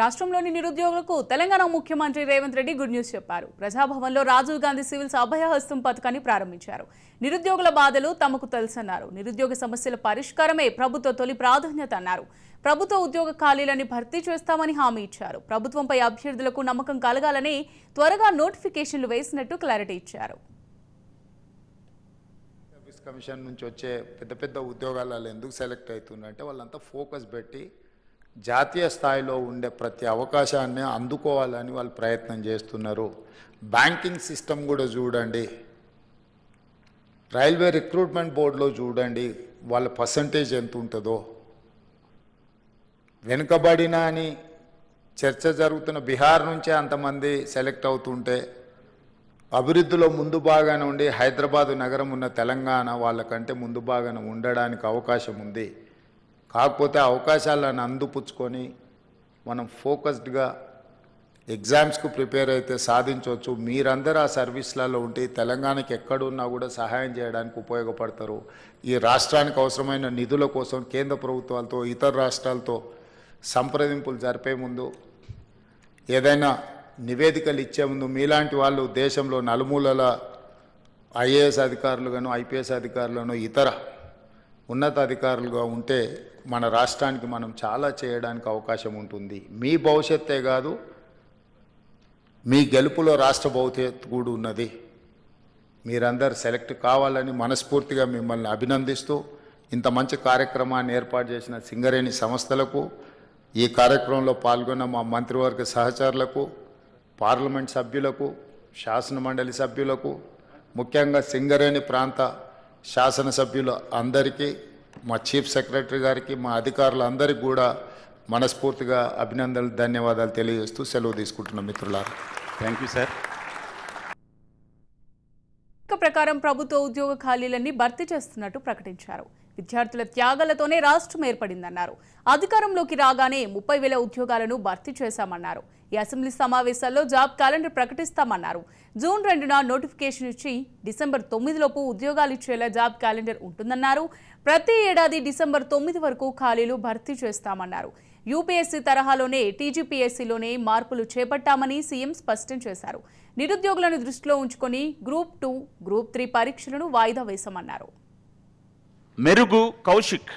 రాష్ట్రంలోని నిరుద్యోగులకు తెలంగాణ ముఖ్యమంత్రి రేవంత్ రెడ్డి గుడ్ న్యూస్ చెప్పారు ప్రజాభవన్లో రాజీవ్ గాంధీ సివిల్స్ అభయహస్తం పథకాన్ని ప్రారంభించారు నిరుద్యోగుల బాధలు తమకు తెలుసన్నారు నిరుద్యోగ సమస్యల పరిష్కారమే ప్రభుత్వ తొలి ప్రాధాన్యత అన్నారు ప్రభుత్వ ఉద్యోగ ఖాళీలని భర్తీ చేస్తామని హామీ ఇచ్చారు ప్రభుత్వంపై అభ్యర్థులకు నమ్మకం కలగాలని త్వరగా నోటిఫికేషన్లు వేసినట్టు క్లారిటీ ఇచ్చారు కమిషన్ నుంచి వచ్చే పెద్ద పెద్ద ఉద్యోగాలలో ఎందుకు సెలెక్ట్ అవుతుందంటే వాళ్ళంతా ఫోకస్ పెట్టి జాతీయ స్థాయిలో ఉండే ప్రతి అవకాశాన్ని అందుకోవాలని వాళ్ళు ప్రయత్నం చేస్తున్నారు బ్యాంకింగ్ సిస్టమ్ కూడా చూడండి రైల్వే రిక్రూట్మెంట్ బోర్డులో చూడండి వాళ్ళ పర్సంటేజ్ ఎంత ఉంటుందో వెనుకబడిన అని చర్చ జరుగుతున్న బీహార్ నుంచే అంతమంది సెలెక్ట్ అవుతుంటే అభివృద్ధిలో ముందు భాగాన ఉండి హైదరాబాదు నగరం ఉన్న తెలంగాణ వాళ్ళకంటే ముందు భాగాన ఉండడానికి అవకాశం ఉంది కాకపోతే అవకాశాలను అందుపుచ్చుకొని మనం ఫోకస్డ్గా ఎగ్జామ్స్కు ప్రిపేర్ అయితే సాధించవచ్చు మీరందరూ ఆ సర్వీస్లలో ఉంటే తెలంగాణకి ఎక్కడున్నా కూడా సహాయం చేయడానికి ఉపయోగపడతారు ఈ రాష్ట్రానికి అవసరమైన నిధుల కోసం కేంద్ర ప్రభుత్వాలతో ఇతర రాష్ట్రాలతో సంప్రదింపులు జరిపే ముందు ఏదైనా నివేదికలు ఇచ్చే ముందు మీలాంటి వాళ్ళు దేశంలో నలుమూలల ఐఏఎస్ అధికారులుగాను ఐపీఎస్ అధికారులను ఇతర ఉన్నతాధికారులుగా ఉంటే మన రాష్ట్రానికి మనం చాలా చేయడానికి అవకాశం ఉంటుంది మీ భవిష్యత్తే కాదు మీ గెలుపులో రాష్ట్ర భవిష్యత్తు కూడా ఉన్నది మీరందరు సెలెక్ట్ కావాలని మనస్ఫూర్తిగా మిమ్మల్ని అభినందిస్తూ ఇంత మంచి కార్యక్రమాన్ని ఏర్పాటు చేసిన సింగరేణి సంస్థలకు ఈ కార్యక్రమంలో పాల్గొన్న మా మంత్రివర్గ సహచరులకు పార్లమెంట్ సభ్యులకు శాసనమండలి సభ్యులకు ముఖ్యంగా సింగరేణి ప్రాంత శాసనసభ్యులు అందరికీ మా చీఫ్ సెక్రటరీ గారికి మా అధికారులందరికీ కూడా మనస్ఫూర్తిగా అభినందనలు ధన్యవాదాలు తెలియజేస్తూ సెలవు తీసుకుంటున్నాం మిత్రుల థ్యాంక్ యూ సార్ ప్రకారం ప్రభుత్వ ఉద్యోగ ఖాళీలన్నీ భర్తీ చేస్తున్నట్టు ప్రకటించారు విద్యార్థుల త్యాగాలతోనే రాష్ట్రం ఏర్పడిందన్నారు అధికారంలోకి రాగానే ముప్పై వేల ఉద్యోగాలను భర్తీ చేశామన్నారు ఈ అసెంబ్లీ సమావేశాల్లో జాబ్ క్యాలెండర్ ప్రకటిస్తామన్నారు జూన్ రెండున నోటిఫికేషన్ ఇచ్చి డిసెంబర్ తొమ్మిదిలోపు ఉద్యోగాలు ఇచ్చేలా జాబ్ క్యాలెండర్ ఉంటుందన్నారు ప్రతి ఏడాది డిసెంబర్ తొమ్మిది వరకు ఖాళీలు భర్తీ చేస్తామన్నారు యూపీఎస్సీ తరహాలోనే టీజీపీఎస్సీలోనే మార్పులు చేపట్టామని సీఎం స్పష్టం చేశారు నిరుద్యోగులను దృష్టిలో ఉంచుకొని గ్రూప్ టూ గ్రూప్ త్రీ పరీక్షలను వాయిదా వేశామన్నారు మెరుగు కౌశిక్